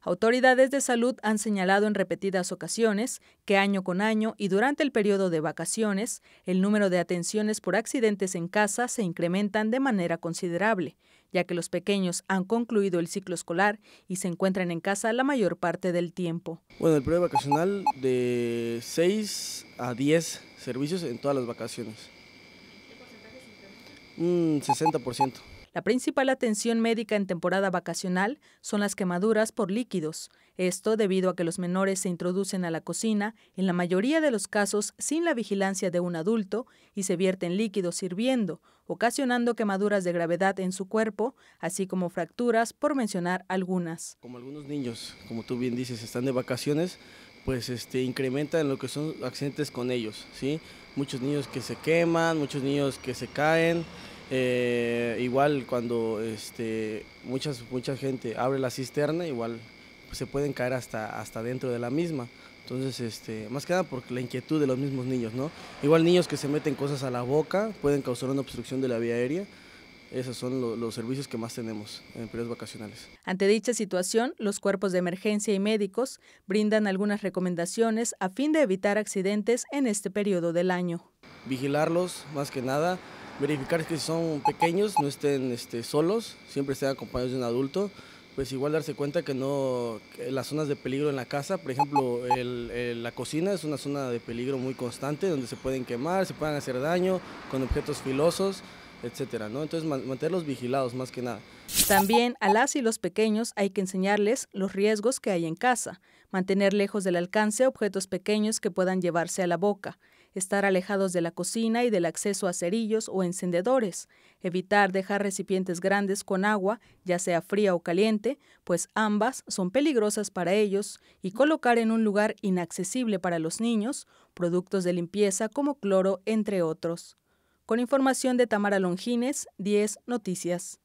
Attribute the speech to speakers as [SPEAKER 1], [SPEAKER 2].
[SPEAKER 1] Autoridades de salud han señalado en repetidas ocasiones que año con año y durante el periodo de vacaciones, el número de atenciones por accidentes en casa se incrementan de manera considerable, ya que los pequeños han concluido el ciclo escolar y se encuentran en casa la mayor parte del tiempo.
[SPEAKER 2] Bueno, el periodo vacacional de 6 a 10 servicios en todas las vacaciones. ¿Qué porcentaje
[SPEAKER 1] Un 60%. La principal atención médica en temporada vacacional son las quemaduras por líquidos. Esto debido a que los menores se introducen a la cocina, en la mayoría de los casos sin la vigilancia de un adulto, y se vierten líquidos sirviendo, ocasionando quemaduras de gravedad en su cuerpo, así como fracturas, por mencionar algunas.
[SPEAKER 2] Como algunos niños, como tú bien dices, están de vacaciones, pues este, incrementan lo que son accidentes con ellos, ¿sí? Muchos niños que se queman, muchos niños que se caen, eh, igual cuando este, muchas, mucha gente abre la cisterna, igual se pueden caer hasta, hasta dentro de la misma. Entonces, este, más que nada por la inquietud de los mismos niños, ¿no? Igual niños que se meten cosas a la boca pueden causar una obstrucción de la vía aérea. Esos son los servicios que más tenemos en periodos vacacionales.
[SPEAKER 1] Ante dicha situación, los cuerpos de emergencia y médicos brindan algunas recomendaciones a fin de evitar accidentes en este periodo del año.
[SPEAKER 2] Vigilarlos, más que nada, verificar que si son pequeños no estén este, solos, siempre estén acompañados de un adulto, pues igual darse cuenta que no las zonas de peligro en la casa, por ejemplo, la cocina es una zona de peligro muy constante donde se pueden quemar, se pueden hacer daño con objetos filosos etcétera, ¿no? Entonces mantenerlos vigilados más que nada.
[SPEAKER 1] También a las y los pequeños hay que enseñarles los riesgos que hay en casa, mantener lejos del alcance objetos pequeños que puedan llevarse a la boca, estar alejados de la cocina y del acceso a cerillos o encendedores, evitar dejar recipientes grandes con agua, ya sea fría o caliente, pues ambas son peligrosas para ellos, y colocar en un lugar inaccesible para los niños productos de limpieza como cloro, entre otros. Con información de Tamara Longines,
[SPEAKER 2] 10 Noticias.